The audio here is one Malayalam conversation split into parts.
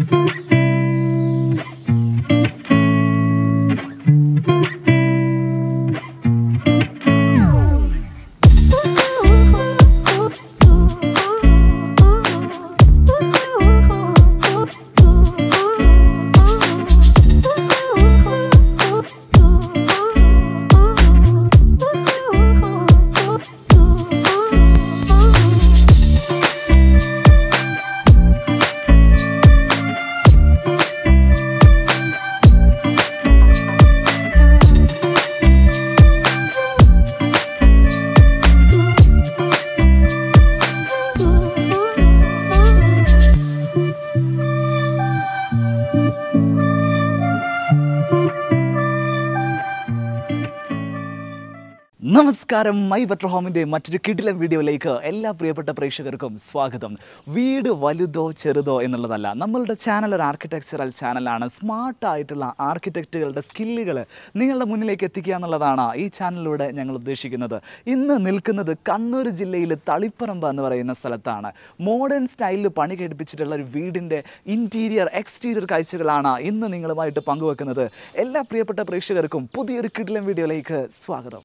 Mm-hmm. നമസ്കാരം മൈ ബെറ്റർ ഹോമിൻ്റെ മറ്റൊരു കിടിലൻ വീഡിയോയിലേക്ക് എല്ലാ പ്രിയപ്പെട്ട പ്രേക്ഷകർക്കും സ്വാഗതം വീട് വലുതോ ചെറുതോ എന്നുള്ളതല്ല നമ്മളുടെ ചാനൽ ഒരു ആർക്കിടെക്ചറൽ ചാനലാണ് സ്മാർട്ടായിട്ടുള്ള ആർക്കിടെക്റ്റുകളുടെ സ്കില്ലുകൾ നിങ്ങളുടെ മുന്നിലേക്ക് എത്തിക്കുക എന്നുള്ളതാണ് ഈ ചാനലിലൂടെ ഞങ്ങൾ ഉദ്ദേശിക്കുന്നത് ഇന്ന് നിൽക്കുന്നത് കണ്ണൂർ ജില്ലയിൽ തളിപ്പറമ്പ് എന്ന് പറയുന്ന സ്ഥലത്താണ് മോഡേൺ സ്റ്റൈലിൽ പണി കഴിപ്പിച്ചിട്ടുള്ള ഒരു വീടിൻ്റെ ഇൻറ്റീരിയർ എക്സ്റ്റീരിയർ കാഴ്ചകളാണ് ഇന്ന് നിങ്ങളുമായിട്ട് പങ്കുവെക്കുന്നത് എല്ലാ പ്രിയപ്പെട്ട പ്രേക്ഷകർക്കും പുതിയൊരു കിടിലൻ വീഡിയോയിലേക്ക് സ്വാഗതം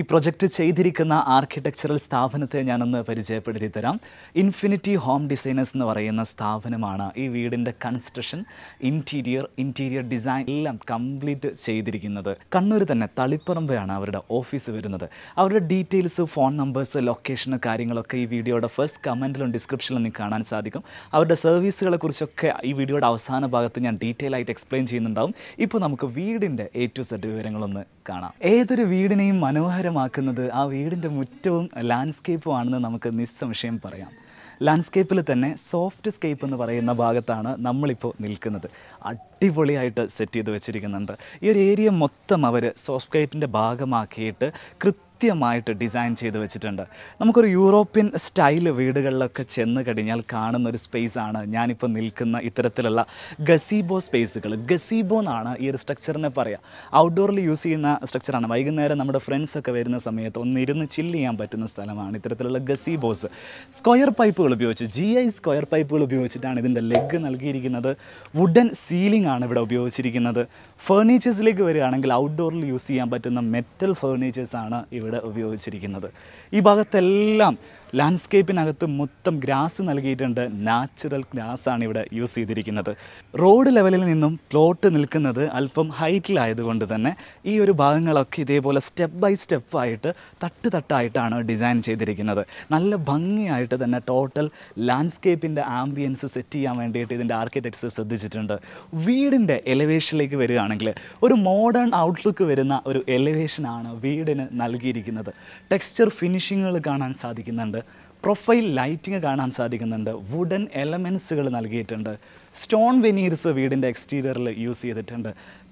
ഈ പ്രൊജക്റ്റ് ചെയ്തിരിക്കുന്ന ആർക്കിടെക്ചറൽ സ്ഥാപനത്തെ ഞാനൊന്ന് പരിചയപ്പെടുത്തി തരാം ഇൻഫിനിറ്റി ഹോം ഡിസൈനേഴ്സ് എന്ന് പറയുന്ന സ്ഥാപനമാണ് ഈ വീടിൻ്റെ കൺസ്ട്രക്ഷൻ ഇൻറ്റീരിയർ ഇൻറ്റീരിയർ ഡിസൈൻ എല്ലാം കംപ്ലീറ്റ് ചെയ്തിരിക്കുന്നത് കണ്ണൂർ തന്നെ തളിപ്പറമ്പയാണ് അവരുടെ ഓഫീസ് വരുന്നത് അവരുടെ ഡീറ്റെയിൽസ് ഫോൺ നമ്പേഴ്സ് ലൊക്കേഷൻ കാര്യങ്ങളൊക്കെ ഈ വീഡിയോയുടെ ഫസ്റ്റ് കമൻറ്റിലും ഡിസ്ക്രിപ്ഷനിലും നിങ്ങൾക്ക് കാണാൻ സാധിക്കും അവരുടെ സർവീസുകളെ കുറിച്ചൊക്കെ ഈ വീഡിയോയുടെ അവസാന ഭാഗത്ത് ഞാൻ ഡീറ്റെയിൽ ആയിട്ട് എക്സ്പ്ലെയിൻ ചെയ്യുന്നുണ്ടാവും ഇപ്പോൾ നമുക്ക് വീടിൻ്റെ എ ടു സെറ്റ് വിവരങ്ങളൊന്ന് കാണാം ഏതൊരു വീടിനെയും മനോഹരമാക്കുന്നത് ആ വീടിൻ്റെ മുറ്റവും ലാൻഡ്സ്കേപ്പും ആണെന്ന് നമുക്ക് നിസ്സംശയം പറയാം ലാൻഡ്സ്കേപ്പിൽ തന്നെ സോഫ്റ്റ് സ്കേപ്പ് എന്ന് പറയുന്ന ഭാഗത്താണ് നമ്മളിപ്പോൾ നിൽക്കുന്നത് അടിപൊളിയായിട്ട് സെറ്റ് ചെയ്ത് വെച്ചിരിക്കുന്നുണ്ട് ഈ ഒരു ഏരിയ മൊത്തം അവർ സോഫ്റ്റ്വെയറിൻ്റെ ഭാഗമാക്കിയിട്ട് കൃത്യമായിട്ട് ഡിസൈൻ ചെയ്ത് വെച്ചിട്ടുണ്ട് നമുക്കൊരു യൂറോപ്യൻ സ്റ്റൈൽ വീടുകളിലൊക്കെ ചെന്ന് കഴിഞ്ഞാൽ കാണുന്ന ഒരു സ്പേസ് ആണ് ഞാനിപ്പോൾ നിൽക്കുന്ന ഇത്തരത്തിലുള്ള ഗസീബോ സ്പേസുകൾ ഗസീബോ എന്നാണ് ഈ ഒരു സ്ട്രക്ചറിനെ പറയുക ഔട്ട്ഡോറിൽ യൂസ് ചെയ്യുന്ന സ്ട്രക്ചറാണ് വൈകുന്നേരം നമ്മുടെ ഫ്രണ്ട്സൊക്കെ വരുന്ന സമയത്ത് ഒന്നിരുന്ന് ചില്ല് ചെയ്യാൻ പറ്റുന്ന സ്ഥലമാണ് ഇത്തരത്തിലുള്ള ഗസീബോസ് സ്ക്വയർ പൈപ്പുകൾ ഉപയോഗിച്ച് ജി ഐ സ്ക്വയർ പൈപ്പുകൾ ഉപയോഗിച്ചിട്ടാണ് ഇതിൻ്റെ ലെഗ് നൽകിയിരിക്കുന്നത് വുഡൻ സി സീലിംഗ് ആണ് ഇവിടെ ഉപയോഗിച്ചിരിക്കുന്നത് ഫേർണിച്ചേഴ്സിലേക്ക് വരികയാണെങ്കിൽ ഔട്ട്ഡോറിൽ യൂസ് ചെയ്യാൻ പറ്റുന്ന മെറ്റൽ ഫേർണിച്ചേഴ്സാണ് ഇവിടെ ഉപയോഗിച്ചിരിക്കുന്നത് ഈ ഭാഗത്തെല്ലാം ലാൻഡ്സ്കേപ്പിനകത്ത് മൊത്തം ഗ്രാസ് നൽകിയിട്ടുണ്ട് നാച്ചുറൽ ഗ്രാസാണ് ഇവിടെ യൂസ് ചെയ്തിരിക്കുന്നത് റോഡ് ലെവലിൽ നിന്നും പ്ലോട്ട് നിൽക്കുന്നത് അല്പം ഹൈറ്റിലായതുകൊണ്ട് തന്നെ ഈ ഒരു ഭാഗങ്ങളൊക്കെ ഇതേപോലെ സ്റ്റെപ്പ് ബൈ സ്റ്റെപ്പ് ആയിട്ട് തട്ട് തട്ടായിട്ടാണ് ഡിസൈൻ ചെയ്തിരിക്കുന്നത് നല്ല ഭംഗിയായിട്ട് തന്നെ ടോട്ടൽ ലാൻഡ്സ്കേപ്പിൻ്റെ ആംബിയൻസ് സെറ്റ് ചെയ്യാൻ വേണ്ടിയിട്ട് ഇതിൻ്റെ ആർക്കിടെക്ചർ ശ്രദ്ധിച്ചിട്ടുണ്ട് വീടിൻ്റെ എലിവേഷനിലേക്ക് വരികയാണെങ്കിൽ ഒരു മോഡേൺ ഔട്ട്ലുക്ക് വരുന്ന ഒരു എലിവേഷനാണ് വീടിന് നൽകിയിരിക്കുന്നത് ടെക്സ്ചർ ഫിനിഷിങ്ങുകൾ കാണാൻ സാധിക്കുന്നുണ്ട് പ്രൊഫൈൽ ലൈറ്റിംഗ് കാണാൻ സാധിക്കുന്നുണ്ട് വുഡൻ എലമെൻസുകൾ നൽകിയിട്ടുണ്ട് സ്റ്റോൺ വെനീർസ് വീടിൻ്റെ എക്സ്റ്റീരിയറിൽ യൂസ് ചെയ്തിട്ടുണ്ട്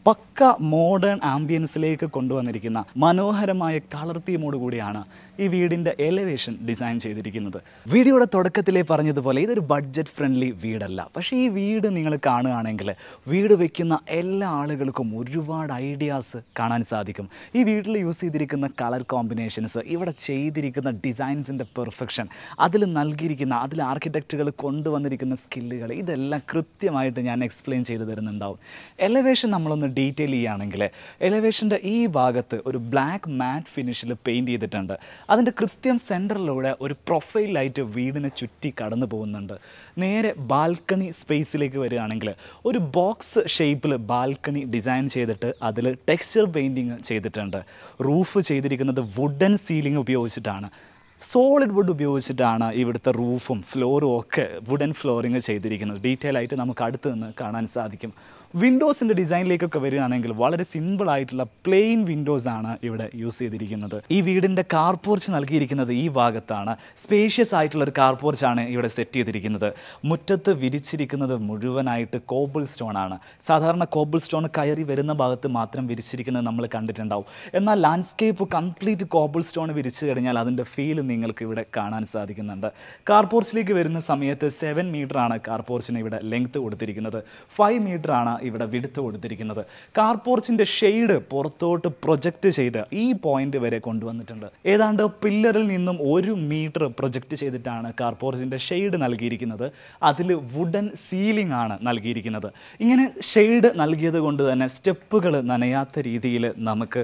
പക്ക മോഡേൺ ആംബിയൻസിലേക്ക് കൊണ്ടുവന്നിരിക്കുന്ന മനോഹരമായ കളർ തീമോട് കൂടിയാണ് ഈ വീടിൻ്റെ എലവേഷൻ ഡിസൈൻ ചെയ്തിരിക്കുന്നത് വീഡിയോയുടെ തുടക്കത്തിലേ പറഞ്ഞതുപോലെ ഇതൊരു ബഡ്ജറ്റ് ഫ്രണ്ട്ലി വീടല്ല പക്ഷേ ഈ വീട് നിങ്ങൾ കാണുകയാണെങ്കിൽ വീട് വയ്ക്കുന്ന എല്ലാ ആളുകൾക്കും ഒരുപാട് ഐഡിയാസ് കാണാൻ സാധിക്കും ഈ വീട്ടിൽ യൂസ് ചെയ്തിരിക്കുന്ന കളർ കോമ്പിനേഷൻസ് ഇവിടെ ചെയ്തിരിക്കുന്ന ഡിസൈൻസിൻ്റെ പെർഫെക്ഷൻ അതിൽ നൽകിയിരിക്കുന്ന അതിൽ ആർക്കിടെക്റ്റുകൾ കൊണ്ടുവന്നിരിക്കുന്ന സ്കില്ലുകൾ ഇതെല്ലാം കൃത്യമായിട്ട് ഞാൻ എക്സ്പ്ലെയിൻ ചെയ്തു തരുന്നുണ്ടാവും എലവേഷൻ നമ്മളൊന്ന് ഡീറ്റെയിൽ ചെയ്യുകയാണെങ്കിൽ എലവേഷൻ്റെ ഈ ഭാഗത്ത് ഒരു ബ്ലാക്ക് മാറ്റ് ഫിനിഷിൽ പെയിൻറ്റ് ചെയ്തിട്ടുണ്ട് അതിൻ്റെ കൃത്യം സെൻറ്ററിലൂടെ ഒരു പ്രൊഫൈൽ ലൈറ്റ് വീടിനെ ചുറ്റി കടന്നു പോകുന്നുണ്ട് നേരെ ബാൽക്കണി സ്പേസിലേക്ക് വരികയാണെങ്കിൽ ഒരു ബോക്സ് ഷേപ്പിൽ ബാൽക്കണി ഡിസൈൻ ചെയ്തിട്ട് അതിൽ ടെക്സ്ചർ പെയിൻറ്റിങ് ചെയ്തിട്ടുണ്ട് റൂഫ് ചെയ്തിരിക്കുന്നത് വുഡൻ സീലിംഗ് ഉപയോഗിച്ചിട്ടാണ് സോളിഡ് വുഡ് ഉപയോഗിച്ചിട്ടാണ് ഇവിടുത്തെ റൂഫും ഫ്ലോറും ഒക്കെ വുഡൻ ഫ്ലോറിങ് ചെയ്തിരിക്കുന്നത് ഡീറ്റെയിൽ ആയിട്ട് നമുക്ക് അടുത്ത് നിന്ന് കാണാൻ സാധിക്കും വിൻഡോസിൻ്റെ ഡിസൈനിലേക്കൊക്കെ വരികയാണെങ്കിൽ വളരെ സിമ്പിൾ ആയിട്ടുള്ള പ്ലെയിൻ വിൻഡോസ് ആണ് ഇവിടെ യൂസ് ചെയ്തിരിക്കുന്നത് ഈ വീടിൻ്റെ കാർപോർച്ച് നൽകിയിരിക്കുന്നത് ഈ ഭാഗത്താണ് സ്പേഷ്യസ് ആയിട്ടുള്ള ഒരു കാർ ഇവിടെ സെറ്റ് ചെയ്തിരിക്കുന്നത് മുറ്റത്ത് വിരിച്ചിരിക്കുന്നത് മുഴുവനായിട്ട് കോബിൾ സ്റ്റോൺ ആണ് സാധാരണ കോബിൾ സ്റ്റോൺ കയറി വരുന്ന ഭാഗത്ത് മാത്രം വിരിച്ചിരിക്കുന്നത് നമ്മൾ കണ്ടിട്ടുണ്ടാവും എന്നാൽ ലാൻഡ്സ്കേപ്പ് കംപ്ലീറ്റ് കോബിൾ സ്റ്റോൺ വിരിച്ചു കഴിഞ്ഞാൽ അതിൻ്റെ ഫീൽ നിങ്ങൾക്ക് ഇവിടെ കാണാൻ സാധിക്കുന്നുണ്ട് കാർപോർച്ചിലേക്ക് വരുന്ന സമയത്ത് സെവൻ മീറ്ററാണ് ആണ് പോർച്ചിന് ഇവിടെ ലെങ്ത് കൊടുത്തിരിക്കുന്നത് ഫൈവ് മീറ്ററാണ് ഇവിടെ വിടുത്തു കൊടുത്തിരിക്കുന്നത് കാർപോർച്ചിൻ്റെ ഷെയ്ഡ് പുറത്തോട്ട് പ്രൊജക്റ്റ് ചെയ്ത് ഈ പോയിന്റ് വരെ കൊണ്ടുവന്നിട്ടുണ്ട് ഏതാണ്ട് പില്ലറിൽ നിന്നും ഒരു മീറ്റർ പ്രൊജക്റ്റ് ചെയ്തിട്ടാണ് കാർപോർച്ചിൻ്റെ ഷെയ്ഡ് നൽകിയിരിക്കുന്നത് അതിൽ വുഡൻ സീലിംഗ് ആണ് നൽകിയിരിക്കുന്നത് ഇങ്ങനെ ഷെയ്ഡ് നൽകിയത് കൊണ്ട് തന്നെ സ്റ്റെപ്പുകൾ നനയാത്ത രീതിയിൽ നമുക്ക്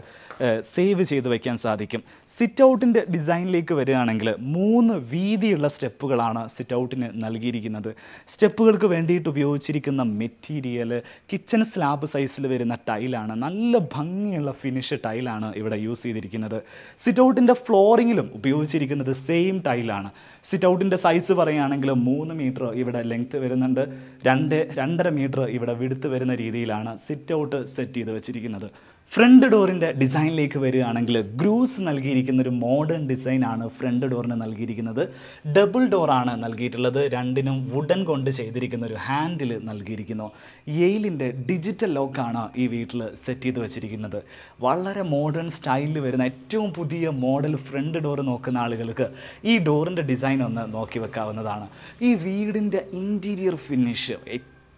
സേവ് ചെയ്ത് വയ്ക്കാൻ സാധിക്കും സിറ്റ് ഔട്ടിൻ്റെ ഡിസൈനിലേക്ക് വരികയാണെങ്കിൽ മൂന്ന് വീതിയുള്ള സ്റ്റെപ്പുകളാണ് സിറ്റ് ഔട്ടിന് നൽകിയിരിക്കുന്നത് സ്റ്റെപ്പുകൾക്ക് വേണ്ടിയിട്ട് ഉപയോഗിച്ചിരിക്കുന്ന മെറ്റീരിയൽ കിച്ചൺ സ്ലാബ് സൈസിൽ വരുന്ന ടൈലാണ് നല്ല ഭംഗിയുള്ള ഫിനിഷ് ടൈലാണ് ഇവിടെ യൂസ് ചെയ്തിരിക്കുന്നത് സിറ്റൗട്ടിൻ്റെ ഫ്ലോറിങ്ങിലും ഉപയോഗിച്ചിരിക്കുന്നത് സെയിം ടൈലാണ് സിറ്റൗട്ടിൻ്റെ സൈസ് പറയുകയാണെങ്കിൽ മൂന്ന് മീറ്റർ ഇവിടെ ലെങ്ത്ത് വരുന്നുണ്ട് രണ്ട് രണ്ടര മീറ്റർ ഇവിടെ വിടുത്ത് വരുന്ന രീതിയിലാണ് സിറ്റൗട്ട് സെറ്റ് ചെയ്ത് വെച്ചിരിക്കുന്നത് ഫ്രണ്ട് ഡോറിൻ്റെ ഡിസൈനിലേക്ക് വരികയാണെങ്കിൽ ഗ്രൂസ് നൽകിയിരിക്കുന്ന ഒരു മോഡേൺ ഡിസൈനാണ് ഫ്രണ്ട് ഡോറിന് നൽകിയിരിക്കുന്നത് ഡബിൾ ഡോറാണ് നൽകിയിട്ടുള്ളത് രണ്ടിനും വുഡൻ കൊണ്ട് ചെയ്തിരിക്കുന്ന ഒരു ഹാൻഡിൽ നൽകിയിരിക്കുന്നു എയിലിൻ്റെ ഡിജിറ്റൽ ലോക്കാണ് ഈ വീട്ടിൽ സെറ്റ് ചെയ്ത് വെച്ചിരിക്കുന്നത് വളരെ മോഡേൺ സ്റ്റൈലിൽ വരുന്ന ഏറ്റവും പുതിയ മോഡൽ ഫ്രണ്ട് ഡോർ നോക്കുന്ന ആളുകൾക്ക് ഈ ഡോറിൻ്റെ ഡിസൈൻ ഒന്ന് നോക്കി വെക്കാവുന്നതാണ് ഈ വീടിൻ്റെ ഇൻറ്റീരിയർ ഫിനിഷ്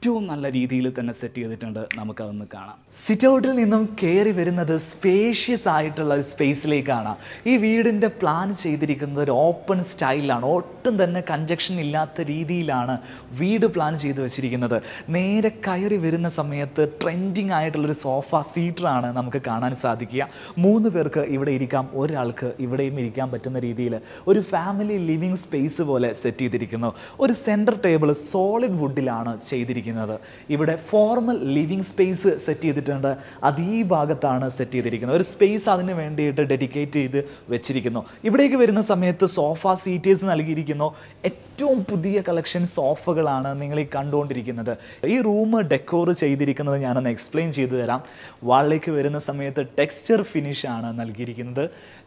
ഏറ്റവും നല്ല രീതിയിൽ തന്നെ സെറ്റ് ചെയ്തിട്ടുണ്ട് നമുക്കതൊന്ന് കാണാം സിറ്റ് ഔട്ടിൽ നിന്നും കയറി വരുന്നത് സ്പേഷ്യസ് ആയിട്ടുള്ള ഒരു സ്പേസിലേക്കാണ് ഈ വീടിൻ്റെ പ്ലാൻ ചെയ്തിരിക്കുന്നത് ഒരു ഓപ്പൺ സ്റ്റൈലാണ് ഒട്ടും തന്നെ കഞ്ചക്ഷൻ ഇല്ലാത്ത രീതിയിലാണ് വീട് പ്ലാൻ ചെയ്ത് വെച്ചിരിക്കുന്നത് നേരെ കയറി വരുന്ന സമയത്ത് ട്രെൻഡിങ് ആയിട്ടുള്ളൊരു സോഫ സീറ്ററാണ് നമുക്ക് കാണാൻ സാധിക്കുക മൂന്ന് പേർക്ക് ഇവിടെ ഇരിക്കാം ഒരാൾക്ക് ഇവിടെയും ഇരിക്കാൻ പറ്റുന്ന രീതിയിൽ ഒരു ഫാമിലി ലിവിങ് സ്പേസ് പോലെ സെറ്റ് ചെയ്തിരിക്കുന്നു ഒരു സെൻറ്റർ ടേബിൾ സോളിഡ് വുഡിലാണ് ചെയ്തിരിക്കുന്നത് ചെയ്തിരിക്കുന്നത് ഇവിടെ ഫോർമൽ ലിവിങ് സ്പേസ് സെറ്റ് ചെയ്തിട്ടുണ്ട് അത് ഈ ഭാഗത്താണ് സെറ്റ് ചെയ്തിരിക്കുന്നത് ഒരു സ്പേസ് അതിന് വേണ്ടിയിട്ട് ഡെഡിക്കേറ്റ് ചെയ്ത് വെച്ചിരിക്കുന്നു ഇവിടേക്ക് വരുന്ന സമയത്ത് സോഫ സീറ്റേഴ്സ് നൽകിയിരിക്കുന്നു ഏറ്റവും പുതിയ കളക്ഷൻ സോഫകളാണ് നിങ്ങൾ ഈ കണ്ടുകൊണ്ടിരിക്കുന്നത് ഈ റൂം ഡെക്കോർ ചെയ്തിരിക്കുന്നത് ഞാനൊന്ന് എക്സ്പ്ലെയിൻ ചെയ്തു തരാം വാളിലേക്ക് വരുന്ന സമയത്ത് ടെക്സ്ചർ ഫിനിഷ് ആണ് നൽകിയിരിക്കുന്നത്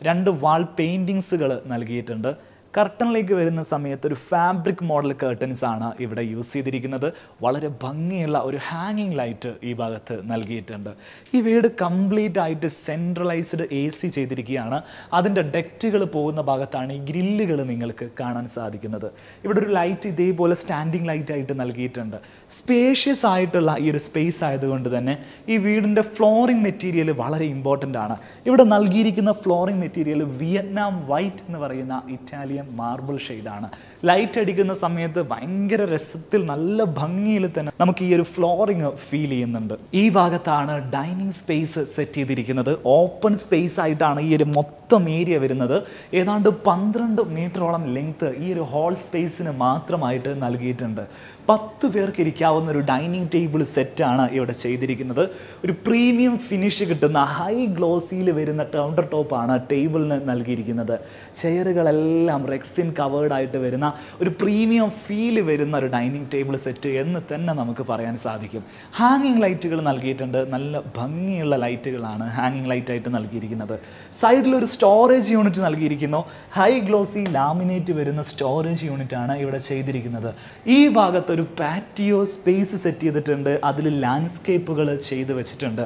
രണ്ട് വാൾ പെയിൻറ്റിങ്സുകൾ നൽകിയിട്ടുണ്ട് കർട്ടണിലേക്ക് വരുന്ന സമയത്ത് ഒരു ഫാബ്രിക് മോഡൽ കർട്ടൻസ് ആണ് ഇവിടെ യൂസ് ചെയ്തിരിക്കുന്നത് വളരെ ഭംഗിയുള്ള ഒരു ഹാങ്ങിങ് ലൈറ്റ് ഈ ഭാഗത്ത് നൽകിയിട്ടുണ്ട് ഈ വീട് കംപ്ലീറ്റ് ആയിട്ട് സെൻട്രലൈസ്ഡ് എ സി ചെയ്തിരിക്കുകയാണ് അതിൻ്റെ ഡെക്റ്റുകൾ പോകുന്ന ഭാഗത്താണ് ഈ ഗ്രില്ലുകൾ നിങ്ങൾക്ക് കാണാൻ സാധിക്കുന്നത് ഇവിടെ ഒരു ലൈറ്റ് ഇതേപോലെ സ്റ്റാൻഡിങ് ലൈറ്റ് ആയിട്ട് നൽകിയിട്ടുണ്ട് സ്പേഷ്യസ് ആയിട്ടുള്ള ഈ ഒരു സ്പേസ് ആയതുകൊണ്ട് തന്നെ ഈ വീടിൻ്റെ ഫ്ലോറിംഗ് മെറ്റീരിയൽ വളരെ ഇമ്പോർട്ടൻ്റ് ആണ് ഇവിടെ നൽകിയിരിക്കുന്ന ഫ്ലോറിംഗ് മെറ്റീരിയൽ വിയറ്റ്നാം വൈറ്റ് എന്ന് പറയുന്ന ഇറ്റാലിയൻ മാർബിൾ ഷെയ്ഡാണ് ലൈറ്റ് അടിക്കുന്ന സമയത്ത് ഭയങ്കര രസത്തിൽ നല്ല ഭംഗിയിൽ തന്നെ നമുക്ക് ഈ ഒരു ഫ്ലോറിങ് ഫീൽ ചെയ്യുന്നുണ്ട് ഈ ഭാഗത്താണ് ഡൈനിങ് സ്പേസ് സെറ്റ് ചെയ്തിരിക്കുന്നത് ഓപ്പൺ സ്പേസ് ആയിട്ടാണ് ഈ ഒരു മൊത്തം ഏരിയ വരുന്നത് ഏതാണ്ട് പന്ത്രണ്ട് മീറ്ററോളം ലെങ്ത് ഈ ഒരു ഹോൾ സ്പേസിന് മാത്രമായിട്ട് നൽകിയിട്ടുണ്ട് പത്ത് പേർക്ക് ഇരിക്കാവുന്ന ഒരു ഡൈനിങ് ടേബിൾ സെറ്റാണ് ഇവിടെ ചെയ്തിരിക്കുന്നത് ഒരു പ്രീമിയം ഫിനിഷ് കിട്ടുന്ന ഹൈ ഗ്ലോസിയിൽ വരുന്ന കൗണ്ടർ ടോപ്പാണ് ടേബിളിന് നൽകിയിരിക്കുന്നത് ചെയറുകളെല്ലാം റെക്സിൻ കവേർഡായിട്ട് വരുന്ന ഒരു പ്രീമിയം ഫീൽ വരുന്ന ഒരു ഡൈനിങ് ടേബിൾ സെറ്റ് എന്ന് തന്നെ നമുക്ക് പറയാൻ സാധിക്കും ഹാങ്ങിങ് ലൈറ്റുകൾ നൽകിയിട്ടുണ്ട് നല്ല ഭംഗിയുള്ള ലൈറ്റുകളാണ് ഹാങ്ങിങ് ലൈറ്റായിട്ട് നൽകിയിരിക്കുന്നത് സൈഡിൽ ഒരു സ്റ്റോറേജ് യൂണിറ്റ് നൽകിയിരിക്കുന്നു ഹൈ ഗ്ലോസി ലാമിനേറ്റ് വരുന്ന സ്റ്റോറേജ് യൂണിറ്റാണ് ഇവിടെ ചെയ്തിരിക്കുന്നത് ഈ ഭാഗത്ത് ഒരു പാറ്റിയോ സ്പേസ് സെറ്റ് ചെയ്തിട്ടുണ്ട് അതിൽ ലാൻഡ്സ്കേപ്പുകൾ ചെയ്തു വെച്ചിട്ടുണ്ട്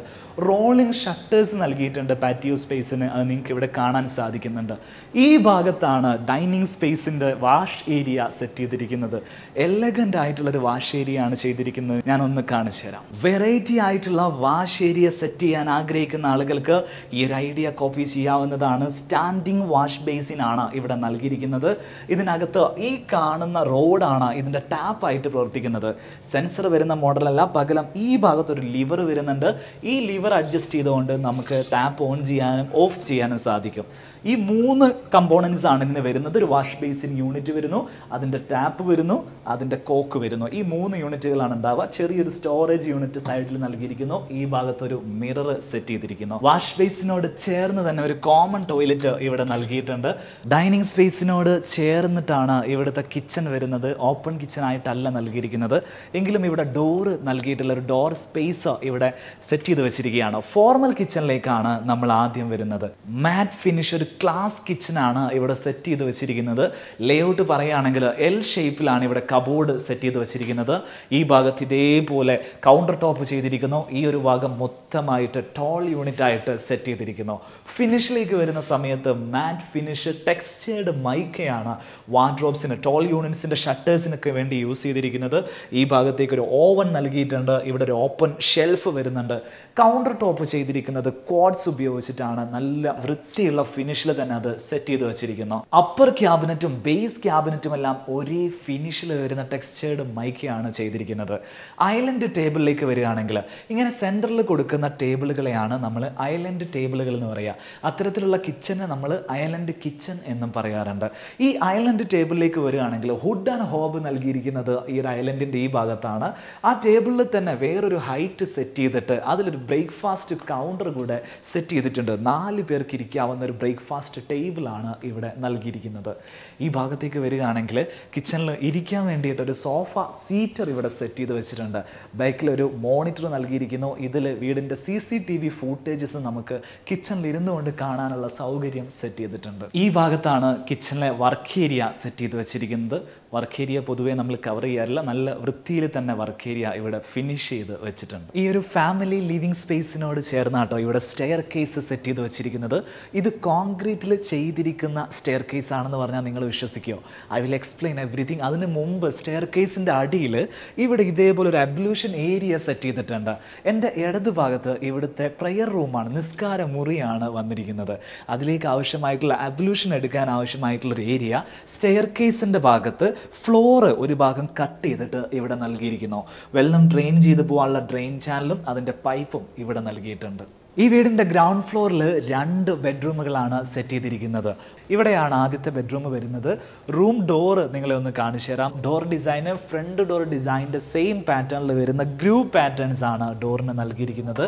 റോളിംഗ് ഷട്ടേഴ്സ് നൽകിയിട്ടുണ്ട് പാറ്റിയോ സ്പേസിന് അത് നിങ്ങൾക്ക് ഇവിടെ കാണാൻ സാധിക്കുന്നുണ്ട് ഈ ഭാഗത്താണ് ഡൈനിങ് സ്പേസിൻ്റെ വാഷ് ഏരിയ സെറ്റ് ചെയ്തിരിക്കുന്നത് എലഗൻ്റ് ആയിട്ടുള്ളൊരു വാഷ് ഏരിയ ആണ് ചെയ്തിരിക്കുന്നത് ഞാനൊന്ന് കാണിച്ചു തരാം വെറൈറ്റി ആയിട്ടുള്ള വാഷ് ഏരിയ സെറ്റ് ചെയ്യാൻ ആഗ്രഹിക്കുന്ന ആളുകൾക്ക് ഈ ഒരു ഐഡിയ കോപ്പി ചെയ്യാവുന്നതാണ് സ്റ്റാൻഡിങ് വാഷ് ബേസിനാണ് ഇവിടെ നൽകിയിരിക്കുന്നത് ഇതിനകത്ത് ഈ കാണുന്ന റോഡാണ് ഇതിൻ്റെ ടാപ്പായിട്ട് പ്രവർത്തിക്കുന്നത് സെൻസർ വരുന്ന മോഡലല്ല പകലം ഈ ഭാഗത്തൊരു ലിവർ വരുന്നുണ്ട് ഈ ലിവർ അഡ്ജസ്റ്റ് ചെയ്തുകൊണ്ട് നമുക്ക് ടാപ്പ് ഓൺ ചെയ്യാനും ഓഫ് ചെയ്യാനും സാധിക്കും ഈ മൂന്ന് കമ്പോണൻസ് ആണ് ഇതിന് വരുന്നത് ഒരു വാഷ് ബേസിൻ യൂണിറ്റ് വരുന്നു അതിൻ്റെ ടാപ്പ് വരുന്നു അതിൻ്റെ കോക്ക് വരുന്നു ഈ മൂന്ന് യൂണിറ്റുകളാണ് ഉണ്ടാവുക ചെറിയൊരു സ്റ്റോറേജ് യൂണിറ്റ് സൈഡിൽ നൽകിയിരിക്കുന്നു ഈ ഭാഗത്തൊരു മിറർ സെറ്റ് ചെയ്തിരിക്കുന്നു വാഷ് ബേസിനോട് ചേർന്ന് തന്നെ ഒരു കോമൺ ടോയ്ലറ്റ് ഇവിടെ നൽകിയിട്ടുണ്ട് ഡൈനിങ് സ്പേസിനോട് ചേർന്നിട്ടാണ് ഇവിടുത്തെ കിച്ചൺ വരുന്നത് ഓപ്പൺ കിച്ചൺ ആയിട്ടല്ല നൽകിയിരിക്കുന്നത് എങ്കിലും ഇവിടെ ഡോറ് നൽകിയിട്ടുള്ള ഒരു ഡോർ സ്പേസ് ഇവിടെ സെറ്റ് ചെയ്ത് വെച്ചിരിക്കുകയാണ് ഫോർമൽ കിച്ചണിലേക്കാണ് നമ്മൾ ആദ്യം വരുന്നത് മാറ്റ് ഫിനിഷ് ഒരു ക്ലാസ് കിച്ചനാണ് ഇവിടെ സെറ്റ് ചെയ്ത് വെച്ചിരിക്കുന്നത് ലേഔട്ട് പറയുകയാണെങ്കിൽ എൽ ഷേപ്പിലാണ് ഇവിടെ കബോർഡ് സെറ്റ് ചെയ്ത് വെച്ചിരിക്കുന്നത് ഈ ഭാഗത്ത് ഇതേപോലെ കൗണ്ടർ ടോപ്പ് ചെയ്തിരിക്കുന്നു ഈ ഒരു ഭാഗം മൊത്തമായിട്ട് ടോൾ യൂണിറ്റ് ആയിട്ട് സെറ്റ് ചെയ്തിരിക്കുന്നു ഫിനിഷിലേക്ക് വരുന്ന സമയത്ത് മാറ്റ് ഫിനിഷ് ടെക്സ്ചേർഡ് മൈക്കയാണ് വാർഡ്രോബ്സിന് ടോൾ യൂണിറ്റ്സിൻ്റെ ഷട്ടേഴ്സിനൊക്കെ വേണ്ടി യൂസ് ചെയ്തിരിക്കുന്നത് ഈ ഭാഗത്തേക്ക് ഒരു ഓവൻ നൽകിയിട്ടുണ്ട് ഇവിടെ ഒരു ഓപ്പൺ ഷെൽഫ് വരുന്നുണ്ട് കൗണ്ടർ ടോപ്പ് ചെയ്തിരിക്കുന്നത് കോഡ്സ് ഉപയോഗിച്ചിട്ടാണ് നല്ല വൃത്തിയുള്ള ഫിനിഷ് ഫിനിഷിൽ തന്നെ അത് സെറ്റ് ചെയ്ത് വെച്ചിരിക്കുന്നു അപ്പർ ക്യാബിനറ്റും ബേസ് ക്യാബിനറ്റും എല്ലാം ഒരേ ഫിനിഷിൽ വരുന്ന ടെക്സ്ചേർഡ് മൈക്കയാണ് ചെയ്തിരിക്കുന്നത് ഐലൻഡ് ടേബിളിലേക്ക് വരികയാണെങ്കിൽ ഇങ്ങനെ സെൻറ്ററിൽ കൊടുക്കുന്ന ടേബിളുകളെയാണ് നമ്മൾ ഐലൻഡ് ടേബിളുകൾ എന്ന് പറയുക അത്തരത്തിലുള്ള കിച്ചനെ നമ്മൾ ഐലൻഡ് കിച്ചൺ എന്നും പറയാറുണ്ട് ഈ ഐലൻഡ് ടേബിളിലേക്ക് വരികയാണെങ്കിൽ ഹുഡ് ആൻഡ് ഹോബ് നൽകിയിരിക്കുന്നത് ഈ ഒരു ഐലൻഡിൻ്റെ ഈ ഭാഗത്താണ് ആ ടേബിളിൽ തന്നെ വേറൊരു ഹൈറ്റ് സെറ്റ് ചെയ്തിട്ട് അതിലൊരു ബ്രേക്ക്ഫാസ്റ്റ് കൗണ്ടർ കൂടെ സെറ്റ് ചെയ്തിട്ടുണ്ട് നാല് പേർക്ക് ഇരിക്കാവുന്ന ഒരു ബ്രേക്ക്ഫാസ്റ്റ് ബ്രേക്ക്ഫാസ്റ്റ് ടേബിളാണ് ഇവിടെ നൽകിയിരിക്കുന്നത് ഈ ഭാഗത്തേക്ക് വരികയാണെങ്കിൽ കിച്ചണിൽ ഇരിക്കാൻ വേണ്ടിയിട്ട് ഒരു സോഫ സീറ്റർ ഇവിടെ സെറ്റ് ചെയ്ത് വെച്ചിട്ടുണ്ട് ഒരു മോണിറ്റർ നൽകിയിരിക്കുന്നു ഇതിൽ വീടിൻ്റെ C C T V footages നമുക്ക് കിച്ചണിൽ കൊണ്ട് കാണാനുള്ള സൗകര്യം സെറ്റ് ചെയ്തിട്ടുണ്ട് ഈ ഭാഗത്താണ് കിച്ചണിലെ വർക്ക് ഏരിയ സെറ്റ് ചെയ്ത് വെച്ചിരിക്കുന്നത് വർക്ക് ഏരിയ പൊതുവേ നമ്മൾ കവർ ചെയ്യാറില്ല നല്ല വൃത്തിയിൽ തന്നെ വർക്ക് ഏരിയ ഇവിടെ ഫിനിഷ് ചെയ്ത് വെച്ചിട്ടുണ്ട് ഈ ഒരു ഫാമിലി ലിവിങ് സ്പേസിനോട് ചേർന്നാട്ടോ ഇവിടെ സ്റ്റെയർ കേസ് സെറ്റ് ചെയ്ത് വെച്ചിരിക്കുന്നത് ഇത് കോൺക്രീറ്റിൽ ചെയ്തിരിക്കുന്ന സ്റ്റെയർ കേസ് ആണെന്ന് പറഞ്ഞാൽ നിങ്ങൾ വിശ്വസിക്കുമോ ഐ വിൽ എക്സ്പ്ലെയിൻ എവറിഥിങ് അതിന് മുമ്പ് സ്റ്റെയർ കേസിൻ്റെ അടിയിൽ ഇവിടെ ഇതേപോലെ ഒരു അബ്ലൂഷൻ ഏരിയ സെറ്റ് ചെയ്തിട്ടുണ്ട് എൻ്റെ ഇടത് ഭാഗത്ത് ഇവിടുത്തെ പ്രെയർ റൂമാണ് നിസ്കാര മുറിയാണ് വന്നിരിക്കുന്നത് അതിലേക്ക് ആവശ്യമായിട്ടുള്ള അബ്ലൂഷൻ എടുക്കാൻ ആവശ്യമായിട്ടുള്ള ഒരു ഏരിയ സ്റ്റെയർ കേസിൻ്റെ ഭാഗത്ത് ഫ്ലോറ് ഒരു ഭാഗം കട്ട് ചെയ്തിട്ട് ഇവിടെ നൽകിയിരിക്കുന്നു വെള്ളം ഡ്രെയിൻ ചെയ്തു പോകാനുള്ള ഡ്രെയിൻ ചാനലും അതിൻ്റെ പൈപ്പും ഇവിടെ നൽകിയിട്ടുണ്ട് ഈ വീടിൻ്റെ ഗ്രൗണ്ട് ഫ്ലോറിൽ രണ്ട് ബെഡ്റൂമുകളാണ് സെറ്റ് ചെയ്തിരിക്കുന്നത് ഇവിടെയാണ് ആദ്യത്തെ ബെഡ്റൂം വരുന്നത് റൂം ഡോറ് നിങ്ങളെ ഒന്ന് കാണിച്ചു തരാം ഡോർ ഡിസൈന് ഫ്രണ്ട് ഡോർ ഡിസൈനിൻ്റെ സെയിം പാറ്റേണിൽ വരുന്ന ഗ്രൂ പാറ്റേൺസ് ആണ് ഡോറിന് നൽകിയിരിക്കുന്നത്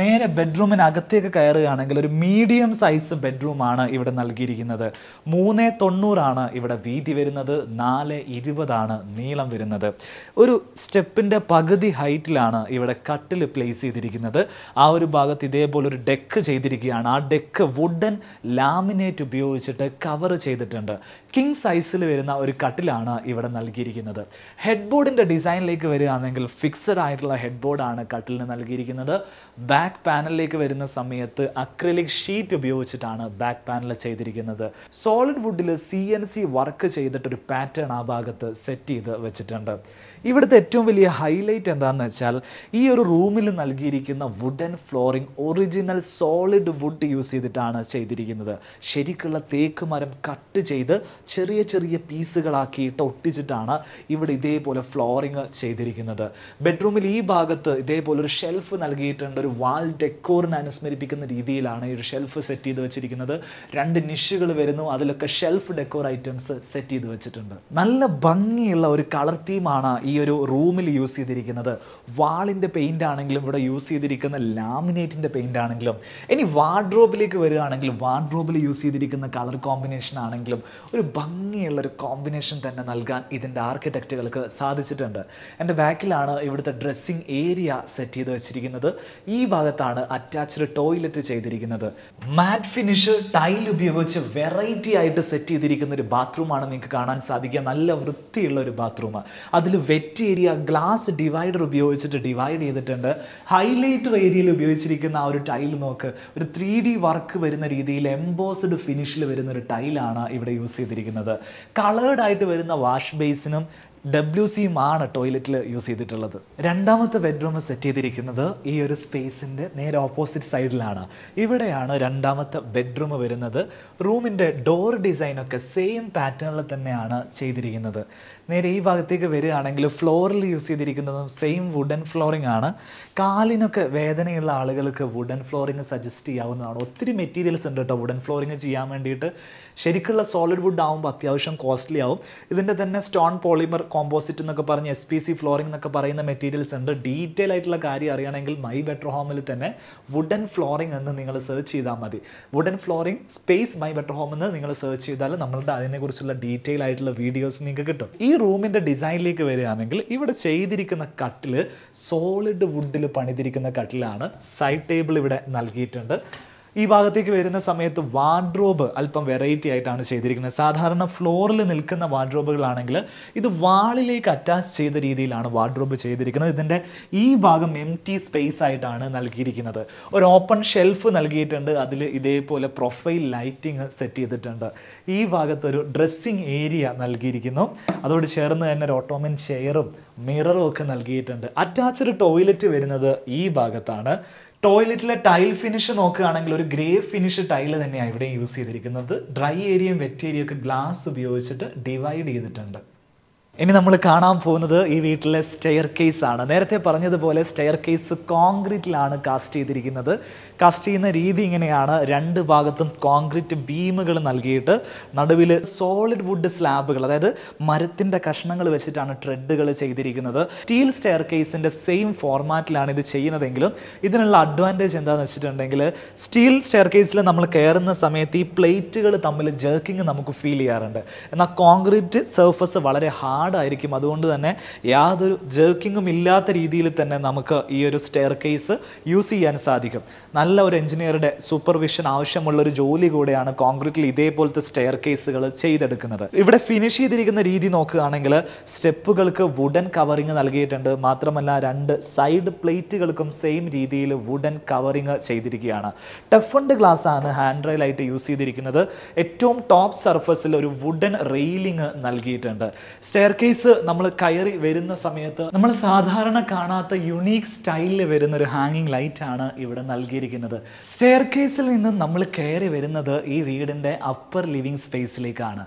നേരെ ബെഡ്റൂമിനകത്തേക്ക് കയറുകയാണെങ്കിൽ ഒരു മീഡിയം സൈസ് ബെഡ്റൂമാണ് ഇവിടെ നൽകിയിരിക്കുന്നത് മൂന്ന് തൊണ്ണൂറാണ് ഇവിടെ വീതി വരുന്നത് നാല് ഇരുപതാണ് നീളം വരുന്നത് ഒരു സ്റ്റെപ്പിൻ്റെ പകുതി ഹൈറ്റിലാണ് ഇവിടെ കട്ടിൽ പ്ലേസ് ചെയ്തിരിക്കുന്നത് ആ ഒരു ഭാഗത്ത് ഇതേപോലെ ഒരു ഡെക്ക് ചെയ്തിരിക്കുകയാണ് ആ ഡെക്ക് വുഡൻ ലാമിനേറ്റ് ഉപയോഗിച്ചിട്ട് കവർ ചെയ്തിട്ടുണ്ട് കിങ് സൈസിൽ വരുന്ന ഒരു കട്ടിലാണ് ഇവിടെ നൽകിയിരിക്കുന്നത് ഹെഡ് ബോർഡിൻ്റെ ഡിസൈനിലേക്ക് വരികയാണെങ്കിൽ ഫിക്സഡ് ആയിട്ടുള്ള ഹെഡ് ബോർഡാണ് കട്ടിലിന് നൽകിയിരിക്കുന്നത് ബാക്ക് പാനലിലേക്ക് വരുന്ന സമയത്ത് അക്രിലിക് ഷീറ്റ് ഉപയോഗിച്ചിട്ടാണ് ബാക്ക് പാനൽ ചെയ്തിരിക്കുന്നത് സോളിഡ് വുഡിൽ സി എൻ സി വർക്ക് ചെയ്തിട്ടൊരു പാറ്റേൺ ആ ഭാഗത്ത് സെറ്റ് ചെയ്ത് വെച്ചിട്ടുണ്ട് ഇവിടുത്തെ ഏറ്റവും വലിയ ഹൈലൈറ്റ് എന്താണെന്ന് വെച്ചാൽ ഈ ഒരു റൂമിൽ നൽകിയിരിക്കുന്ന wooden flooring original solid wood use ചെയ്തിട്ടാണ് ചെയ്തിരിക്കുന്നത് ശരിക്കുള്ള തേക്ക് മരം കട്ട് ചെയ്ത് ചെറിയ ചെറിയ പീസുകളാക്കിയിട്ട് ഒട്ടിച്ചിട്ടാണ് ഇവിടെ ഇതേപോലെ ഫ്ലോറിങ് ചെയ്തിരിക്കുന്നത് ബെഡ്റൂമിൽ ഈ ഭാഗത്ത് ഇതേപോലെ ഒരു ഷെൽഫ് നൽകിയിട്ടുണ്ട് ഒരു വാൾ ഡെക്കോറിനെ അനുസ്മരിപ്പിക്കുന്ന രീതിയിലാണ് ഈ ഒരു ഷെൽഫ് സെറ്റ് ചെയ്ത് വെച്ചിരിക്കുന്നത് രണ്ട് നിഷുകൾ വരുന്നു അതിലൊക്കെ ഷെൽഫ് ഡെക്കോർ ഐറ്റംസ് സെറ്റ് ചെയ്ത് വെച്ചിട്ടുണ്ട് നല്ല ഭംഗിയുള്ള ഒരു കളർ തീമാണ് ഈ ഈ ഒരു റൂമിൽ യൂസ് ചെയ്തിരിക്കുന്നത് വാളിൻ്റെ പെയിൻ്റ് ആണെങ്കിലും ഇവിടെ യൂസ് ചെയ്തിരിക്കുന്ന ലാമിനേറ്റിൻ്റെ പെയിൻ്റ് ആണെങ്കിലും ഇനി വാർഡ്രോബിലേക്ക് വരികയാണെങ്കിൽ വാർഡ്രോബിൽ യൂസ് ചെയ്തിരിക്കുന്ന കളർ കോമ്പിനേഷൻ ആണെങ്കിലും ഒരു ഭംഗിയുള്ള ഒരു കോമ്പിനേഷൻ തന്നെ നൽകാൻ ഇതിൻ്റെ ആർക്കിടെക്റ്റുകൾക്ക് സാധിച്ചിട്ടുണ്ട് എൻ്റെ ബാക്കിലാണ് ഇവിടുത്തെ ഡ്രസ്സിങ് ഏരിയ സെറ്റ് ചെയ്ത് വെച്ചിരിക്കുന്നത് ഈ ഭാഗത്താണ് അറ്റാച്ച്ഡ് ടോയ്ലറ്റ് ചെയ്തിരിക്കുന്നത് മാറ്റ് ഫിനിഷ് ടൈൽ ഉപയോഗിച്ച് വെറൈറ്റി ആയിട്ട് സെറ്റ് ചെയ്തിരിക്കുന്ന ഒരു ബാത്റൂമാണ് നിങ്ങൾക്ക് കാണാൻ സാധിക്കുക നല്ല വൃത്തിയുള്ള ഒരു ബാത്റൂം അതിൽ വെ നെറ്റ് ഏരിയ ഗ്ലാസ് ഡിവൈഡർ ഉപയോഗിച്ചിട്ട് ഡിവൈഡ് ചെയ്തിട്ടുണ്ട് ഹൈലൈറ്റർ ഏരിയയിൽ ഉപയോഗിച്ചിരിക്കുന്ന ആ ഒരു ടൈൽ നോക്ക് ഒരു ത്രീ ഡി വർക്ക് വരുന്ന രീതിയിൽ എംബോസ്ഡ് ഫിനിഷിൽ വരുന്ന ഒരു ടൈലാണ് ഇവിടെ യൂസ് ചെയ്തിരിക്കുന്നത് കളേർഡായിട്ട് വരുന്ന വാഷ് ബേസിനും ഡബ്ല്യു സിയും ആണ് ടോയ്ലറ്റിൽ യൂസ് ചെയ്തിട്ടുള്ളത് രണ്ടാമത്തെ ബെഡ്റൂം സെറ്റ് ചെയ്തിരിക്കുന്നത് ഈ ഒരു സ്പേസിൻ്റെ നേരെ ഓപ്പോസിറ്റ് സൈഡിലാണ് ഇവിടെയാണ് രണ്ടാമത്തെ ബെഡ്റൂം വരുന്നത് റൂമിൻ്റെ ഡോർ ഡിസൈനൊക്കെ സെയിം പാറ്റേണിൽ തന്നെയാണ് ചെയ്തിരിക്കുന്നത് നേരെ ഈ ഭാഗത്തേക്ക് വരികയാണെങ്കിൽ ഫ്ലോറിൽ യൂസ് ചെയ്തിരിക്കുന്നതും സെയിം വുഡൻ ഫ്ലോറിംഗ് ആണ് കാലിനൊക്കെ വേദനയുള്ള ആളുകൾക്ക് വുഡൻ ഫ്ലോറിംഗ് സജസ്റ്റ് ചെയ്യാവുന്നതാണ് ഒത്തിരി മെറ്റീരിയൽസ് ഉണ്ട് കേട്ടോ വുഡൻ ഫ്ലോറിംഗ് ചെയ്യാൻ വേണ്ടിയിട്ട് ശരിക്കുള്ള സോളിഡ് വുഡ് ആകുമ്പോൾ അത്യാവശ്യം കോസ്റ്റ്ലി ആവും ഇതിൻ്റെ തന്നെ സ്റ്റോൺ പോളിമർ കോമ്പോസിറ്റ് എന്നൊക്കെ പറഞ്ഞ് എസ് പി സി ഫ്ലോറിംഗ് എന്നൊക്കെ പറയുന്ന മെറ്റീരിയൽസ് ഉണ്ട് ഡീറ്റെയിൽ ആയിട്ടുള്ള കാര്യം അറിയണമെങ്കിൽ മൈ ബെറ്റർ ഹോമിൽ തന്നെ വുഡൻ ഫ്ലോറിംഗ് എന്ന് നിങ്ങൾ സെർച്ച് ചെയ്താൽ മതി wooden flooring space my better home എന്ന് നിങ്ങൾ സെർച്ച് ചെയ്താൽ നമ്മളുടെ അതിനെക്കുറിച്ചുള്ള ഡീറ്റെയിൽ ആയിട്ടുള്ള വീഡിയോസ് നിങ്ങൾക്ക് കിട്ടും ഈ റൂമിൻ്റെ ഡിസൈനിലേക്ക് വരികയാണെങ്കിൽ ഇവിടെ ചെയ്തിരിക്കുന്ന കട്ടിൽ സോളിഡ് വുഡിൽ പണിതിരിക്കുന്ന കട്ടിലാണ് സൈഡ് ടേബിൾ ഇവിടെ നൽകിയിട്ടുണ്ട് ഈ ഭാഗത്തേക്ക് വരുന്ന സമയത്ത് വാർഡ്രോബ് അല്പം വെറൈറ്റി ആയിട്ടാണ് ചെയ്തിരിക്കുന്നത് സാധാരണ ഫ്ലോറിൽ നിൽക്കുന്ന വാർഡ്രോബുകളാണെങ്കിൽ ഇത് വാളിലേക്ക് അറ്റാച്ച് ചെയ്ത രീതിയിലാണ് വാർഡ്രോബ് ചെയ്തിരിക്കുന്നത് ഇതിൻ്റെ ഈ ഭാഗം എം ടി സ്പേസ് ആയിട്ടാണ് നൽകിയിരിക്കുന്നത് ഒരു ഓപ്പൺ ഷെൽഫ് നൽകിയിട്ടുണ്ട് അതിൽ ഇതേപോലെ പ്രൊഫൈൽ ലൈറ്റിംഗ് സെറ്റ് ചെയ്തിട്ടുണ്ട് ഈ ഭാഗത്തൊരു ഡ്രസ്സിങ് ഏരിയ നൽകിയിരിക്കുന്നു അതോട് ചേർന്ന് തന്നെ ഒരു ഓട്ടോമൻ ചെയറും മിററും ഒക്കെ നൽകിയിട്ടുണ്ട് അറ്റാച്ച്ഡ് ടോയ്ലറ്റ് വരുന്നത് ഈ ഭാഗത്താണ് ടോയ്ലറ്റിലെ ടൈൽ ഫിനിഷ് നോക്കുകയാണെങ്കിൽ ഒരു ഗ്രേ ഫിനിഷ് ടൈൽ തന്നെയാണ് ഇവിടെ യൂസ് ചെയ്തിരിക്കുന്നത് ഡ്രൈ ഏരിയയും വെറ്റ് ഏരിയയും ഒക്കെ ഗ്ലാസ് ഉപയോഗിച്ചിട്ട് ഡിവൈഡ് ചെയ്തിട്ടുണ്ട് ഇനി നമ്മൾ കാണാൻ പോകുന്നത് ഈ വീട്ടിലെ സ്റ്റെയർ കേസ് ആണ് നേരത്തെ പറഞ്ഞതുപോലെ സ്റ്റെയർ കേസ് കോൺക്രീറ്റിലാണ് കാസ്റ്റ് ചെയ്തിരിക്കുന്നത് കാസ്റ്റ് ചെയ്യുന്ന രീതി ഇങ്ങനെയാണ് രണ്ട് ഭാഗത്തും കോൺക്രീറ്റ് ബീമുകൾ നൽകിയിട്ട് നടുവിൽ സോളിഡ് വുഡ് സ്ലാബുകൾ അതായത് മരത്തിൻ്റെ കഷ്ണങ്ങൾ വെച്ചിട്ടാണ് ട്രെഡുകൾ ചെയ്തിരിക്കുന്നത് സ്റ്റീൽ സ്റ്റെയർ കേസിൻ്റെ സെയിം ഫോർമാറ്റിലാണ് ഇത് ചെയ്യുന്നതെങ്കിലും ഇതിനുള്ള അഡ്വാൻറ്റേജ് എന്താണെന്ന് വെച്ചിട്ടുണ്ടെങ്കിൽ സ്റ്റീൽ സ്റ്റെയർ കേസിൽ നമ്മൾ കയറുന്ന സമയത്ത് ഈ പ്ലേറ്റുകൾ തമ്മിൽ ജെർക്കിങ് നമുക്ക് ഫീൽ ചെയ്യാറുണ്ട് എന്നാൽ കോൺക്രീറ്റ് സർഫസ് വളരെ ഹാർഡായിരിക്കും അതുകൊണ്ട് തന്നെ യാതൊരു ജെർക്കിങ്ങും ഇല്ലാത്ത രീതിയിൽ തന്നെ നമുക്ക് ഈ ഒരു സ്റ്റെയർ കേസ് യൂസ് ചെയ്യാൻ സാധിക്കും നല്ല ഒരു എഞ്ചിനീയറുടെ സൂപ്പർവിഷൻ ആവശ്യമുള്ള ഒരു ജോലി കൂടെയാണ് കോൺക്രീറ്റിൽ ഇതേപോലത്തെ സ്റ്റെയർ കേസുകൾ ചെയ്തെടുക്കുന്നത് ഇവിടെ ഫിനിഷ് ചെയ്തിരിക്കുന്ന രീതി നോക്കുകയാണെങ്കിൽ സ്റ്റെപ്പുകൾക്ക് വുഡൻ കവറിങ് നൽകിയിട്ടുണ്ട് മാത്രമല്ല രണ്ട് സൈഡ് പ്ലേറ്റുകൾക്കും സെയിം രീതിയിൽ വുഡൻ കവറിങ് ചെയ്തിരിക്കുകയാണ് ടഫ്ണ്ട് ഗ്ലാസ് ആണ് ഹാൻഡ് റെയിലായിട്ട് യൂസ് ചെയ്തിരിക്കുന്നത് ഏറ്റവും ടോപ്പ് സർഫസിൽ ഒരു വുഡൻ റെയിലിംഗ് നൽകിയിട്ടുണ്ട് സ്റ്റെയർ കേസ് നമ്മൾ കയറി വരുന്ന സമയത്ത് നമ്മൾ സാധാരണ കാണാത്ത യുണീക് സ്റ്റൈലിൽ വരുന്ന ഒരു ഹാങ്ങിങ് ലൈറ്റ് ആണ് ഇവിടെ നൽകിയിരിക്കുന്നത് സംഭവിക്കുന്നത് സ്റ്റെയർ കേസിൽ നിന്ന് നമ്മൾ കയറി വരുന്നത് ഈ വീടിൻ്റെ അപ്പർ ലിവിങ് സ്പേസിലേക്കാണ്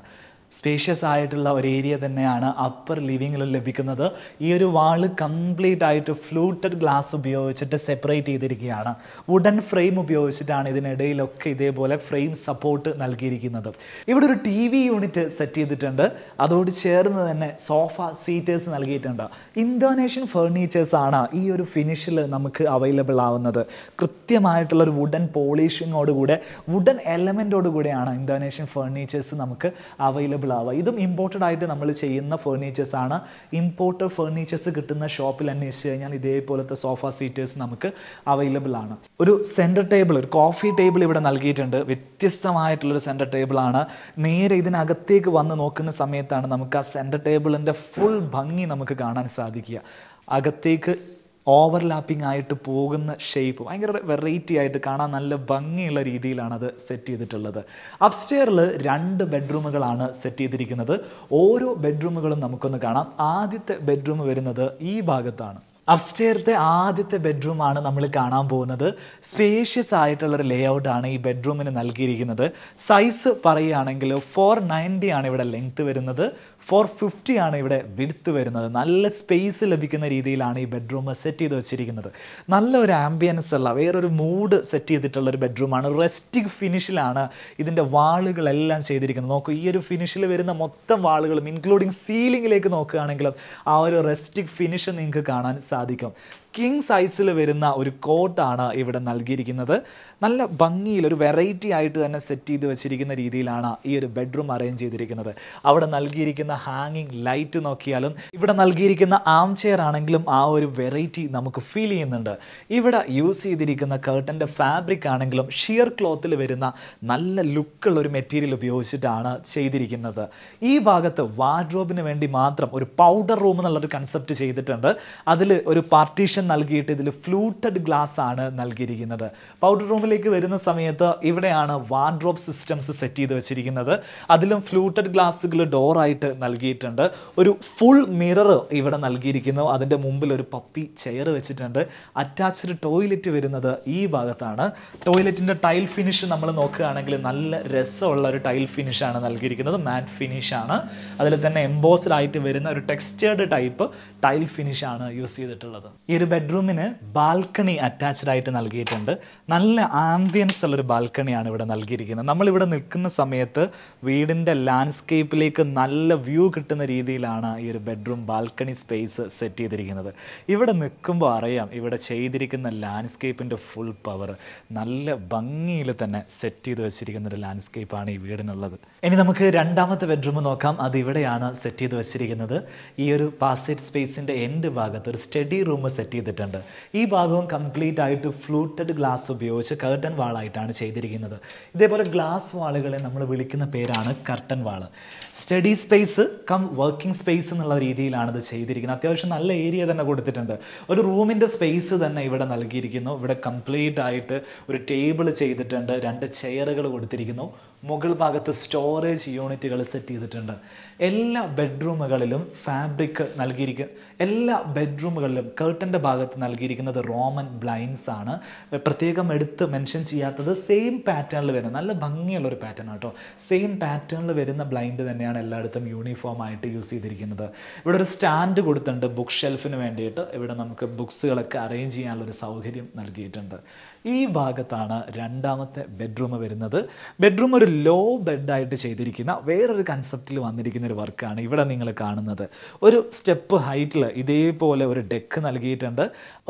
സ്പേഷ്യസ് ആയിട്ടുള്ള ഒരു ഏരിയ തന്നെയാണ് അപ്പർ ലിവിങ്ങിൽ ലഭിക്കുന്നത് ഈ ഒരു വാള് കംപ്ലീറ്റ് ആയിട്ട് ഫ്ലൂട്ടഡ് ഗ്ലാസ് ഉപയോഗിച്ചിട്ട് സെപ്പറേറ്റ് ചെയ്തിരിക്കുകയാണ് വുഡൻ ഫ്രെയിം ഉപയോഗിച്ചിട്ടാണ് ഇതിനിടയിലൊക്കെ ഇതേപോലെ ഫ്രെയിം സപ്പോർട്ട് നൽകിയിരിക്കുന്നത് ഇവിടെ ഒരു ടി വി യൂണിറ്റ് സെറ്റ് ചെയ്തിട്ടുണ്ട് അതോട് ചേർന്ന് തന്നെ സോഫ സീറ്റേഴ്സ് നൽകിയിട്ടുണ്ട് ഇന്തോനേഷ്യൻ ഫേർണിച്ചേഴ്സ് ആണ് ഈ ഒരു ഫിനിഷിൽ നമുക്ക് അവൈലബിൾ ആവുന്നത് കൃത്യമായിട്ടുള്ള ഒരു വുഡൻ പോളിഷിങ്ങോടുകൂടെ വുഡൻ എലമെൻറ്റോടുകൂടെയാണ് ഇന്തോനേഷ്യൻ ഫേർണിച്ചേഴ്സ് നമുക്ക് അവൈലബിൾ അവൈലബിൾ ആവുക ഇതും ഇമ്പോർട്ടഡ് ആയിട്ട് നമ്മൾ ചെയ്യുന്ന ഫേർണിച്ചേഴ്സാണ് ആണ് ഇമ്പോർട്ടഡ് ഫേർണിച്ചേഴ്സ് കിട്ടുന്ന ഷോപ്പിൽ അന്വേഷിച്ച് കഴിഞ്ഞാൽ ഇതേപോലത്തെ സോഫ സീറ്റേഴ്സ് നമുക്ക് അവൈലബിൾ ആണ് ഒരു സെൻറ്റർ ടേബിൾ ഒരു കോഫി ടേബിൾ ഇവിടെ നൽകിയിട്ടുണ്ട് വ്യത്യസ്തമായിട്ടുള്ളൊരു സെൻറ്റർ ആണ് നേരെ ഇതിനകത്തേക്ക് വന്ന് നോക്കുന്ന സമയത്താണ് നമുക്ക് ആ സെൻറ്റർ ടേബിളിൻ്റെ ഫുൾ ഭംഗി നമുക്ക് കാണാൻ സാധിക്കുക അകത്തേക്ക് ഓവർലാപ്പിംഗ് ആയിട്ട് പോകുന്ന ഷേപ്പ് ഭയങ്കര വെറൈറ്റി ആയിട്ട് കാണാൻ നല്ല ഭംഗിയുള്ള രീതിയിലാണ് അത് സെറ്റ് ചെയ്തിട്ടുള്ളത് അപ്സ്റ്റെയറിൽ രണ്ട് ബെഡ്റൂമുകളാണ് സെറ്റ് ചെയ്തിരിക്കുന്നത് ഓരോ ബെഡ്റൂമുകളും നമുക്കൊന്ന് കാണാം ആദ്യത്തെ ബെഡ്റൂം വരുന്നത് ഈ ഭാഗത്താണ് അപ്സ്റ്റെയർത്തെ ആദ്യത്തെ ബെഡ്റൂമാണ് നമ്മൾ കാണാൻ പോകുന്നത് സ്പേഷ്യസ് ആയിട്ടുള്ളൊരു ലേ ഔട്ടാണ് ഈ ബെഡ്റൂമിന് നൽകിയിരിക്കുന്നത് സൈസ് പറയുകയാണെങ്കിൽ ഫോർ നയൻറ്റി ആണ് ഇവിടെ ലെങ്ത് വരുന്നത് ഫോർ ഫിഫ്റ്റി ആണ് ഇവിടെ വിടുത്ത് വരുന്നത് നല്ല സ്പേസ് ലഭിക്കുന്ന രീതിയിലാണ് ഈ ബെഡ്റൂം സെറ്റ് ചെയ്ത് വെച്ചിരിക്കുന്നത് നല്ല ഒരു ആംബിയൻസ് ഉള്ള വേറൊരു മൂഡ് സെറ്റ് ചെയ്തിട്ടുള്ള ഒരു ബെഡ്റൂമാണ് റെസ്റ്റിക് ഫിനിഷിലാണ് ഇതിൻ്റെ വാളുകളെല്ലാം ചെയ്തിരിക്കുന്നത് നോക്കൂ ഈ ഒരു ഫിനിഷിൽ വരുന്ന മൊത്തം വാളുകളും ഇൻക്ലൂഡിങ് സീലിംഗിലേക്ക് നോക്കുകയാണെങ്കിലും ആ ഒരു റെസ്റ്റിക് ഫിനിഷ് നിങ്ങൾക്ക് കാണാൻ സാധിക്കും കിങ് സൈസിൽ വരുന്ന ഒരു കോട്ടാണ് ഇവിടെ നൽകിയിരിക്കുന്നത് നല്ല ഭംഗിയിൽ ഒരു വെറൈറ്റി ആയിട്ട് തന്നെ സെറ്റ് ചെയ്ത് വെച്ചിരിക്കുന്ന രീതിയിലാണ് ഈ ഒരു ബെഡ്റൂം അറേഞ്ച് ചെയ്തിരിക്കുന്നത് അവിടെ നൽകിയിരിക്കുന്ന ഹാങ്ങിങ് ലൈറ്റ് നോക്കിയാലും ഇവിടെ നൽകിയിരിക്കുന്ന ആം ചെയർ ആണെങ്കിലും ആ ഒരു വെറൈറ്റി നമുക്ക് ഫീൽ ചെയ്യുന്നുണ്ട് ഇവിടെ യൂസ് ചെയ്തിരിക്കുന്ന കേട്ടൻ്റെ ഫാബ്രിക് ആണെങ്കിലും ഷിയർ ക്ലോത്തിൽ വരുന്ന നല്ല ലുക്കുള്ള ഒരു മെറ്റീരിയൽ ഉപയോഗിച്ചിട്ടാണ് ചെയ്തിരിക്കുന്നത് ഈ ഭാഗത്ത് വാർഡ്രോബിന് വേണ്ടി മാത്രം ഒരു പൗഡർ റൂം എന്നുള്ളൊരു കൺസെപ്റ്റ് ചെയ്തിട്ടുണ്ട് അതിൽ ഒരു പാർട്ടീഷൻ നൽകിയിട്ട് ഇതിൽ ഫ്ലൂട്ടഡ് ഗ്ലാസ് ആണ് നൽകിയിരിക്കുന്നത് പൗഡർ റൂമിലേക്ക് വരുന്ന സമയത്ത് ഇവിടെയാണ് വാർഡ്രോബ് സിസ്റ്റംസ് സെറ്റ് ചെയ്ത് വെച്ചിരിക്കുന്നത് അതിലും ഫ്ലൂട്ടഡ് ഗ്ലാസ്സുകൾ ഡോറായിട്ട് നൽകിയിട്ടുണ്ട് ഒരു ഫുൾ മിറർ ഇവിടെ നൽകിയിരിക്കുന്നു അതിൻ്റെ മുമ്പിൽ ഒരു പപ്പി ചെയർ വെച്ചിട്ടുണ്ട് അറ്റാച്ച്ഡ് ടോയ്ലറ്റ് വരുന്നത് ഈ ഭാഗത്താണ് ടോയ്ലറ്റിൻ്റെ ടൈൽ ഫിനിഷ് നമ്മൾ നോക്കുകയാണെങ്കിൽ നല്ല രസമുള്ള ഒരു ടൈൽ ഫിനിഷാണ് നൽകിയിരിക്കുന്നത് മാറ്റ് ഫിനിഷാണ് അതിൽ തന്നെ എംബോസ്ഡ് ആയിട്ട് വരുന്ന ഒരു ടെക്സ്റ്റേർഡ് ടൈപ്പ് ടൈൽ ഫിനിഷാണ് യൂസ് ചെയ്തിട്ടുള്ളത് ഈ ഒരു ബെഡ്റൂമിന് ബാൽക്കണി അറ്റാച്ച്ഡ് ആയിട്ട് നൽകിയിട്ടുണ്ട് നല്ല ആംബിയൻസ് ഉള്ളൊരു ബാൽക്കണിയാണ് ഇവിടെ നൽകിയിരിക്കുന്നത് നമ്മളിവിടെ നിൽക്കുന്ന സമയത്ത് വീടിൻ്റെ ലാൻഡ്സ്കേപ്പിലേക്ക് നല്ല വ്യൂ കിട്ടുന്ന രീതിയിലാണ് ഈ ഒരു ബെഡ്റൂം ബാൽക്കണി സ്പേസ് സെറ്റ് ചെയ്തിരിക്കുന്നത് ഇവിടെ നിൽക്കുമ്പോൾ അറിയാം ഇവിടെ ചെയ്തിരിക്കുന്ന ലാൻഡ്സ്കേപ്പിൻ്റെ ഫുൾ പവർ നല്ല ഭംഗിയിൽ തന്നെ സെറ്റ് ചെയ്ത് വെച്ചിരിക്കുന്ന ഒരു ലാൻഡ്സ്കേപ്പാണ് ഈ വീടിനുള്ളത് ഇനി നമുക്ക് രണ്ടാമത്തെ ബെഡ്റൂം നോക്കാം അത് ഇവിടെയാണ് സെറ്റ് ചെയ്ത് വെച്ചിരിക്കുന്നത് ഈ ഒരു പാസേജ് സ്പേസിൻ്റെ എൻഡ് ഭാഗത്ത് ഒരു സ്റ്റഡി റൂം സെറ്റ് ചെയ്തിട്ടുണ്ട് ഈ ഭാഗവും കംപ്ലീറ്റ് ആയിട്ട് ഫ്ലൂട്ടഡ് ഗ്ലാസ് ഉപയോഗിച്ച് കർട്ടൻ വാളായിട്ടാണ് ചെയ്തിരിക്കുന്നത് ഇതേപോലെ ഗ്ലാസ് വാളുകളെ നമ്മൾ വിളിക്കുന്ന പേരാണ് curtain wall study space cum working space എന്നുള്ള രീതിയിലാണ് ഇത് ചെയ്തിരിക്കുന്നത് അത്യാവശ്യം നല്ല ഏരിയ തന്നെ കൊടുത്തിട്ടുണ്ട് ഒരു റൂമിൻ്റെ സ്പേസ് തന്നെ ഇവിടെ നൽകിയിരിക്കുന്നു ഇവിടെ കംപ്ലീറ്റ് ആയിട്ട് ഒരു ടേബിൾ ചെയ്തിട്ടുണ്ട് രണ്ട് ചെയറുകൾ കൊടുത്തിരിക്കുന്നു മുകൾ ഭാഗത്ത് സ്റ്റോറേജ് യൂണിറ്റുകൾ സെറ്റ് ചെയ്തിട്ടുണ്ട് എല്ലാ ബെഡ്റൂമുകളിലും ഫാബ്രിക് നൽകിയിരിക്കുന്ന എല്ലാ ബെഡ്റൂമുകളിലും കേർട്ടൻ്റെ ഭാഗത്ത് നൽകിയിരിക്കുന്നത് റോമൻ ബ്ലൈൻസ് ആണ് പ്രത്യേകം എടുത്ത് മെൻഷൻ ചെയ്യാത്തത് സെയിം പാറ്റേണിൽ വരുന്ന നല്ല ഭംഗിയുള്ള ഒരു പാറ്റേൺ കേട്ടോ സെയിം പാറ്റേണിൽ വരുന്ന ബ്ലൈൻഡ് തന്നെ തന്നെയാണ് എല്ലായിടത്തും യൂണിഫോം ആയിട്ട് യൂസ് ചെയ്തിരിക്കുന്നത് ഇവിടെ ഒരു സ്റ്റാൻഡ് കൊടുത്തിട്ടുണ്ട് ബുക്ക് ഷെൽഫിന് വേണ്ടിയിട്ട് ഇവിടെ നമുക്ക് ബുക്സുകളൊക്കെ അറേഞ്ച് ചെയ്യാനുള്ളൊരു സൗകര്യം നൽകിയിട്ടുണ്ട് ഈ ഭാഗത്താണ് രണ്ടാമത്തെ ബെഡ്റൂം വരുന്നത് ബെഡ്റൂം ഒരു ലോ ബെഡായിട്ട് ചെയ്തിരിക്കുന്ന വേറൊരു കൺസെപ്റ്റിൽ വന്നിരിക്കുന്ന ഒരു വർക്കാണ് ഇവിടെ നിങ്ങൾ കാണുന്നത് ഒരു സ്റ്റെപ്പ് ഹൈറ്റിൽ ഇതേപോലെ ഒരു ഡെക്ക് നൽകിയിട്ടുണ്ട്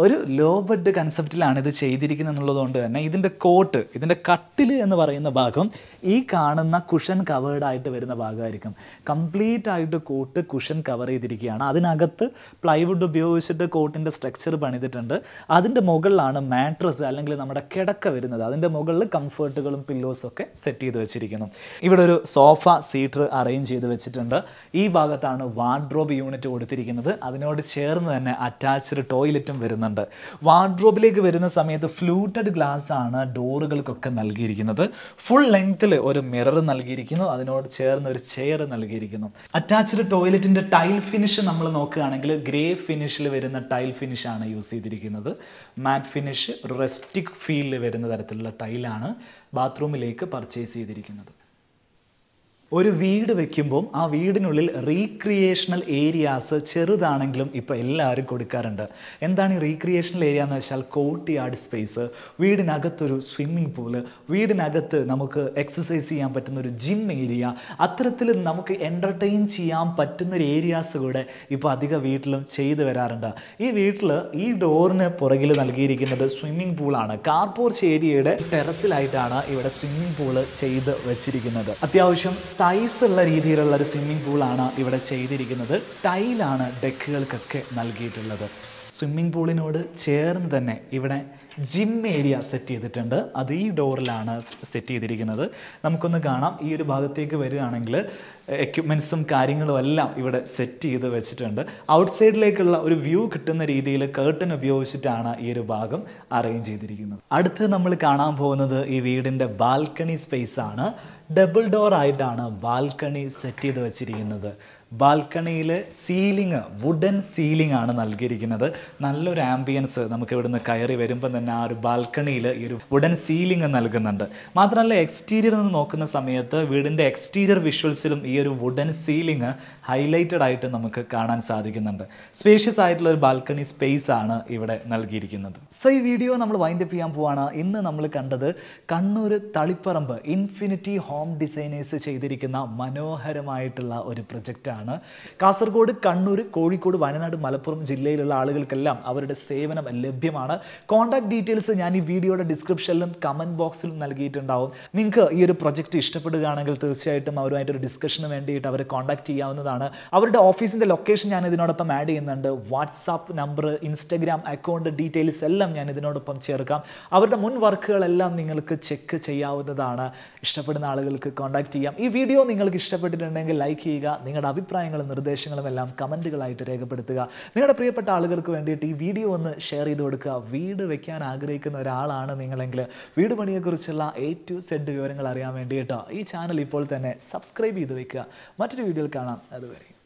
ഒരു ലോ ബെഡ് കൺസെപ്റ്റിലാണ് ഇത് ചെയ്തിരിക്കുന്നത് എന്നുള്ളതുകൊണ്ട് തന്നെ ഇതിൻ്റെ കോട്ട് ഇതിൻ്റെ കട്ടിൽ എന്ന് പറയുന്ന ഭാഗം ഈ കാണുന്ന കുഷൻ കവേർഡായിട്ട് ആയിട്ട് വരുന്ന ഭാഗമായിരിക്കും കംപ്ലീറ്റ് ആയിട്ട് കോട്ട് കുഷൻ കവർ ചെയ്തിരിക്കുകയാണ് അതിനകത്ത് പ്ലൈവുഡ് ഉപയോഗിച്ചിട്ട് കോട്ടിൻ്റെ സ്ട്രക്ചർ പണിതിട്ടുണ്ട് അതിൻ്റെ മുകളിലാണ് മാട്രസ് അല്ലെങ്കിൽ നമ്മുടെ കിടക്ക വരുന്നത് അതിൻ്റെ മുകളിൽ കംഫേർട്ടുകളും പില്ലോസും ഒക്കെ സെറ്റ് ചെയ്ത് വെച്ചിരിക്കുന്നു ഇവിടെ ഒരു സോഫ സീറ്റർ അറേഞ്ച് ചെയ്ത് വെച്ചിട്ടുണ്ട് ഈ ഭാഗത്താണ് വാർഡ്രോബ് യൂണിറ്റ് കൊടുത്തിരിക്കുന്നത് അതിനോട് ചേർന്ന് തന്നെ അറ്റാച്ച്ഡ് ടോയ്ലറ്റും വരുന്നുണ്ട് വാർഡ്രോബിലേക്ക് വരുന്ന സമയത്ത് ഫ്ലൂട്ടഡ് ഗ്ലാസ് ആണ് ഡോറുകൾക്കൊക്കെ നൽകിയിരിക്കുന്നത് ഫുൾ ലെങ്ത്തിൽ ഒരു മിറർ നൽകിയിരിക്കുന്നു അതിനോട് ചേർന്ന് ഒരു ചെയർ നൽകിയിരിക്കുന്നു അറ്റാച്ച്ഡ് ടോയ്ലറ്റിൻ്റെ ടൈൽ ഫിനിഷ് നമ്മൾ നോക്കുകയാണെങ്കിൽ ഗ്രേ ഫിനിഷിൽ വരുന്ന ടൈൽ ഫിനിഷാണ് യൂസ് ചെയ്തിരിക്കുന്നത് മാറ്റ് ഫിനിഷ് റെസ്റ്റിക് ഫീലിൽ വരുന്ന തരത്തിലുള്ള ടൈലാണ് ബാത്റൂമിലേക്ക് പർച്ചേസ് ചെയ്തിരിക്കുന്നത് ഒരു വീട് വെക്കുമ്പോൾ ആ വീടിനുള്ളിൽ റീക്രിയേഷണൽ ഏരിയാസ് ചെറുതാണെങ്കിലും ഇപ്പം എല്ലാവരും കൊടുക്കാറുണ്ട് എന്താണ് ഈ റീക്രിയേഷണൽ ഏരിയ എന്ന് വെച്ചാൽ കോട്ട് യാർഡ് സ്പേസ് വീടിനകത്തൊരു സ്വിമ്മിംഗ് പൂള് വീടിനകത്ത് നമുക്ക് എക്സസൈസ് ചെയ്യാൻ പറ്റുന്ന ഒരു ജിം ഏരിയ അത്തരത്തിൽ നമുക്ക് എൻ്റർടൈൻ ചെയ്യാൻ പറ്റുന്ന ഒരു ഏരിയാസ് കൂടെ ഇപ്പോൾ അധിക വീട്ടിലും ചെയ്തു വരാറുണ്ട് ഈ വീട്ടിൽ ഈ ഡോറിന് പുറകിൽ നൽകിയിരിക്കുന്നത് സ്വിമ്മിംഗ് പൂളാണ് കാർപോർച്ച് ഏരിയയുടെ ടെറസിലായിട്ടാണ് ഇവിടെ സ്വിമ്മിംഗ് പൂള് ചെയ്ത് വെച്ചിരിക്കുന്നത് അത്യാവശ്യം സൈസ് ഉള്ള രീതിയിലുള്ള ഒരു സ്വിമ്മിംഗ് പൂളാണ് ഇവിടെ ചെയ്തിരിക്കുന്നത് ടൈലാണ് ഡെക്കുകൾക്കൊക്കെ നൽകിയിട്ടുള്ളത് സ്വിമ്മിംഗ് പൂളിനോട് ചേർന്ന് തന്നെ ഇവിടെ ജിം ഏരിയ സെറ്റ് ചെയ്തിട്ടുണ്ട് അത് ഈ ഡോറിലാണ് സെറ്റ് ചെയ്തിരിക്കുന്നത് നമുക്കൊന്ന് കാണാം ഈ ഒരു ഭാഗത്തേക്ക് വരികയാണെങ്കിൽ എക്യുപ്മെൻസും കാര്യങ്ങളും എല്ലാം ഇവിടെ സെറ്റ് ചെയ്ത് വെച്ചിട്ടുണ്ട് ഔട്ട് സൈഡിലേക്കുള്ള ഒരു വ്യൂ കിട്ടുന്ന രീതിയിൽ കേർട്ടൺ ഉപയോഗിച്ചിട്ടാണ് ഈ ഒരു ഭാഗം അറേഞ്ച് ചെയ്തിരിക്കുന്നത് അടുത്ത് നമ്മൾ കാണാൻ പോകുന്നത് ഈ വീടിൻ്റെ ബാൽക്കണി സ്പേസ് ആണ് ഡബിൾ ഡോർ ആയിട്ടാണ് ബാൽക്കണി സെറ്റ് ചെയ്ത് വെച്ചിരിക്കുന്നത് ബാൽക്കണിയിൽ സീലിംഗ് വുഡൻ സീലിംഗ് ആണ് നൽകിയിരിക്കുന്നത് നല്ലൊരു ആംബിയൻസ് നമുക്ക് ഇവിടുന്ന് കയറി വരുമ്പോൾ തന്നെ ആ ഒരു ബാൽക്കണിയിൽ ഈ ഒരു വുഡൻ സീലിംഗ് നൽകുന്നുണ്ട് മാത്രമല്ല എക്സ്റ്റീരിയർ നിന്ന് നോക്കുന്ന സമയത്ത് വീടിൻ്റെ എക്സ്റ്റീരിയർ വിഷ്വൽസിലും ഈ ഒരു വുഡൻ സീലിംഗ് ഹൈലൈറ്റഡ് ആയിട്ട് നമുക്ക് കാണാൻ സാധിക്കുന്നുണ്ട് സ്പേഷ്യസ് ആയിട്ടുള്ള ഒരു ബാൽക്കണി സ്പേസ് ആണ് ഇവിടെ നൽകിയിരിക്കുന്നത് സോ ഈ വീഡിയോ നമ്മൾ വൈൻഡപ്പ് ചെയ്യാൻ പോവാണ് ഇന്ന് നമ്മൾ കണ്ടത് Kannur Taliparamba infinity home designers ചെയ്തിരിക്കുന്ന മനോഹരമായിട്ടുള്ള ഒരു പ്രൊജക്റ്റാണ് ആണ് കാസർഗോഡ് കണ്ണൂർ കോഴിക്കോട് വയനാട് മലപ്പുറം ജില്ലയിലുള്ള ആളുകൾക്കെല്ലാം അവരുടെ സേവനം ലഭ്യമാണ് കോൺടാക്ട് ഡീറ്റെയിൽസ് ഞാൻ ഈ വീഡിയോയുടെ ഡിസ്ക്രിപ്ഷനിലും കമൻറ്റ് ബോക്സിലും നൽകിയിട്ടുണ്ടാവും നിങ്ങൾക്ക് ഈ ഒരു പ്രൊജക്റ്റ് ഇഷ്ടപ്പെടുകയാണെങ്കിൽ തീർച്ചയായിട്ടും അവരുമായിട്ടൊരു ഡിസ്കഷന് വേണ്ടിയിട്ട് അവരെ കോൺടാക്ട് ചെയ്യാവുന്നതാണ് അവരുടെ ഓഫീസിൻ്റെ ലൊക്കേഷൻ ഞാൻ ഇതിനോടൊപ്പം ആഡ് ചെയ്യുന്നുണ്ട് WhatsApp number Instagram account details എല്ലാം ഞാൻ ഇതിനോടൊപ്പം ചേർക്കാം അവരുടെ മുൻ വർക്കുകളെല്ലാം നിങ്ങൾക്ക് ചെക്ക് ചെയ്യാവുന്നതാണ് ഇഷ്ടപ്പെടുന്ന ആളുകൾക്ക് കോൺടാക്ട് ചെയ്യാം ഈ വീഡിയോ നിങ്ങൾക്ക് ഇഷ്ടപ്പെട്ടിട്ടുണ്ടെങ്കിൽ ലൈക്ക് ചെയ്യുക നിങ്ങളുടെ അഭിപ്രായം അഭിപ്രായങ്ങളും നിർദ്ദേശങ്ങളും എല്ലാം കമൻറ്റുകളായിട്ട് രേഖപ്പെടുത്തുക നിങ്ങളുടെ പ്രിയപ്പെട്ട ആളുകൾക്ക് വേണ്ടിയിട്ട് ഈ വീഡിയോ ഒന്ന് ഷെയർ ചെയ്ത് കൊടുക്കുക വീട് വെക്കാൻ ആഗ്രഹിക്കുന്ന ഒരാളാണ് നിങ്ങളെങ്കിൽ വീട് പണിയെക്കുറിച്ചുള്ള എ ടു സെഡ് വിവരങ്ങൾ അറിയാൻ വേണ്ടിയിട്ടോ ഈ ചാനൽ ഇപ്പോൾ തന്നെ സബ്സ്ക്രൈബ് ചെയ്ത് വെക്കുക മറ്റൊരു വീഡിയോയിൽ കാണാം അതുവരെ